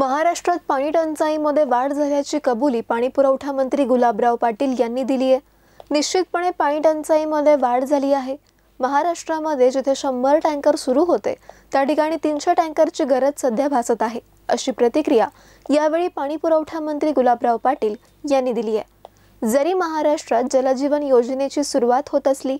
महाराष्ट्रात पाणी टंचाईमध्ये वाढ झाल्याची कबुली पाणी पुरवठा मंत्री गुलाबराव पाटील यांनी दिली आहे निश्चितपणे पाणी टंचाईमध्ये वाढ झाली आहे महाराष्ट्रामध्ये जिथे शंभर टँकर सुरू होते त्या ठिकाणी तीनशे टँकरची गरज सध्या भासत आहे अशी प्रतिक्रिया यावेळी पाणी पुरवठा मंत्री गुलाबराव पाटील यांनी दिली आहे जरी महाराष्ट्रात जलजीवन योजनेची सुरुवात होत असली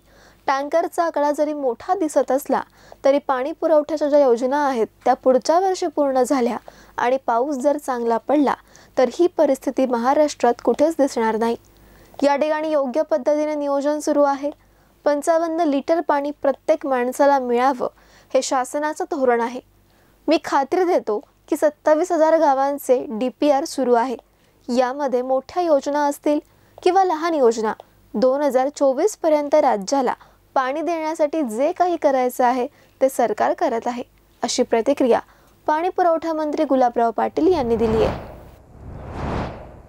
टँकरचा आकडा जरी मोठा दिसत असला तरी पाणी पुरवठ्याच्या ज्या योजना आहेत त्या पुढच्या वर्षी पूर्ण झाल्या आणि पाऊस जर चांगला पडला तर ही परिस्थिती महाराष्ट्रात कुठेच दिसणार नाही या ठिकाणी योग्य पद्धतीने नियोजन सुरू आहे पंचावन्न लिटर पाणी प्रत्येक माणसाला मिळावं हे शासनाचं धोरण आहे मी खात्री देतो की सत्तावीस हजार गावांचे डी पी आर सुरू आहे यामध्ये मोठ्या योजना असतील किंवा लहान योजना दोन हजार चोवीसपर्यंत राज्याला पाणी देण्यासाठी जे काही करायचं आहे ते सरकार करत आहे अशी प्रतिक्रिया पाणी पुरवठा मंत्री गुलाबराव पाटील यांनी दिली आहे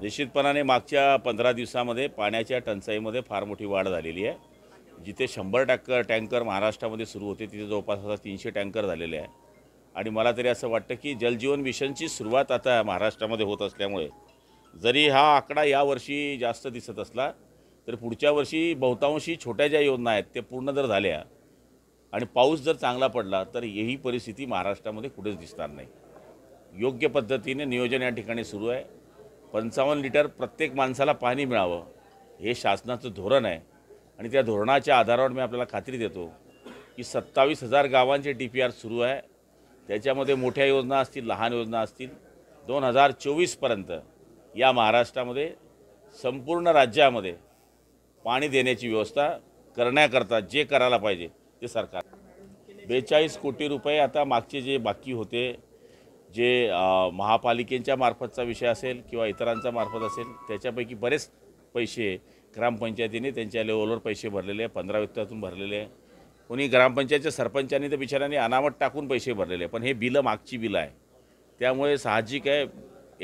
निश्चितपणाने मागच्या पंधरा दिवसामध्ये पाण्याच्या टंचाईमध्ये फार मोठी वाढ झालेली आहे जिथे शंभर टक्कर टँकर महाराष्ट्रामध्ये सुरू होते तिथे जवळपास आता तीनशे टँकर झालेले आहे आणि मला तरी असं वाटतं की जलजीवन मिशनची सुरुवात आता महाराष्ट्रामध्ये होत असल्यामुळे जरी हा आकडा यावर्षी जास्त दिसत असला तर पुढच्या वर्षी बहुतांशी छोट्या ज्या योजना आहेत ते पूर्ण जर झाल्या आणि पाऊस जर चांगला पडला तर ही परिस्थिती महाराष्ट्रामध्ये कुठेच दिसणार नाही योग्य पद्धतीने नियोजन या ठिकाणी सुरू आहे पंचावन्न लिटर प्रत्येक माणसाला पाणी मिळावं हे शासनाचं धोरण आहे आणि त्या धोरणाच्या आधारावर मी आपल्याला खात्री देतो की सत्तावीस हजार गावांचे डी पी आर सुरू आहे त्याच्यामध्ये मोठ्या योजना असतील लहान योजना असतील दोन हजार चोवीसपर्यंत या महाराष्ट्रामध्ये संपूर्ण राज्यामध्ये पाणी देण्याची व्यवस्था करण्याकरता जे करायला पाहिजे ते सरकार बेचाळीस कोटी रुपये आता मागचे जे बाकी होते जे महापालिकेंच्या मार्फतचा विषय असेल किंवा इतरांचा मार्फत असेल त्याच्यापैकी बरेच पैसे ग्रामपंचायतीने त्यांच्या लेवलवर पैसे भरलेले आहे पंधरा वित्तातून भरलेले आहे कोणी ग्रामपंचायतच्या सरपंचांनी तर बिचाऱ्यांनी अनामत टाकून पैसे भरलेले पण हे बिलं मागची बिलं आहे त्यामुळे साहजिक आहे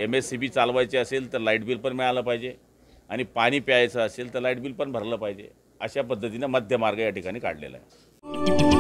एम एस सी बी चालवायची असेल तर लाईट बिल पण मिळालं पाहिजे आणि पाणी प्यायचं असेल तर लाईट बिल पण भरलं पाहिजे अशा पद्धतीनं मध्यमार्ग या ठिकाणी काढलेला आहे